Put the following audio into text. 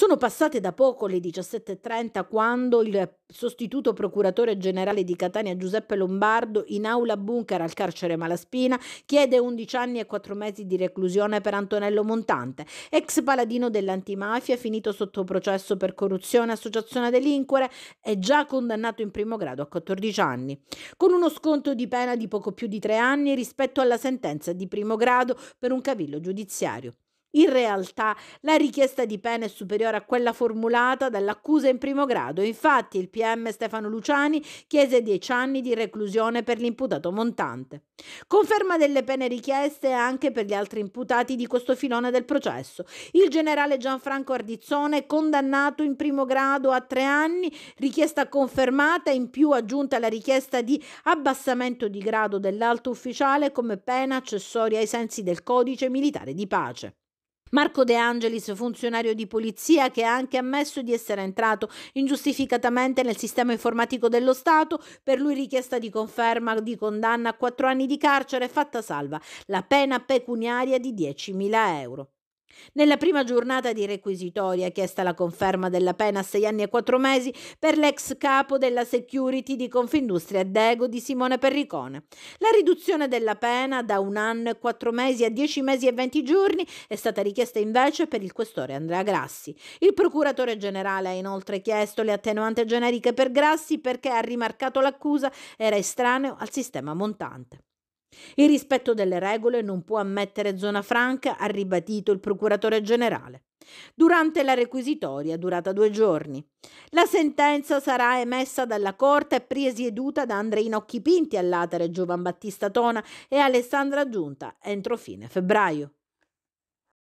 Sono passate da poco le 17.30 quando il sostituto procuratore generale di Catania Giuseppe Lombardo in aula bunker al carcere Malaspina chiede 11 anni e 4 mesi di reclusione per Antonello Montante, ex paladino dell'antimafia finito sotto processo per corruzione, e associazione a delinquere e già condannato in primo grado a 14 anni, con uno sconto di pena di poco più di 3 anni rispetto alla sentenza di primo grado per un cavillo giudiziario. In realtà la richiesta di pena è superiore a quella formulata dall'accusa in primo grado. Infatti il PM Stefano Luciani chiese 10 anni di reclusione per l'imputato Montante. Conferma delle pene richieste anche per gli altri imputati di questo filone del processo. Il generale Gianfranco Ardizzone condannato in primo grado a tre anni, richiesta confermata, in più aggiunta la richiesta di abbassamento di grado dell'alto ufficiale come pena accessoria ai sensi del codice militare di pace. Marco De Angelis, funzionario di polizia che ha anche ammesso di essere entrato ingiustificatamente nel sistema informatico dello Stato, per lui richiesta di conferma di condanna a quattro anni di carcere fatta salva la pena pecuniaria di 10.000 euro. Nella prima giornata di requisitoria, chiesta la conferma della pena a sei anni e quattro mesi per l'ex capo della security di Confindustria Dego di Simone Perricone. La riduzione della pena da un anno e quattro mesi a dieci mesi e venti giorni è stata richiesta invece per il questore Andrea Grassi. Il procuratore generale ha inoltre chiesto le attenuanti generiche per Grassi perché ha rimarcato l'accusa era estraneo al sistema montante. Il rispetto delle regole non può ammettere zona franca, ha ribadito il procuratore generale. Durante la requisitoria, durata due giorni, la sentenza sarà emessa dalla Corte e presieduta da Andrei Nocchi Pinti all'Atere Giovan Battista Tona e Alessandra Giunta entro fine febbraio.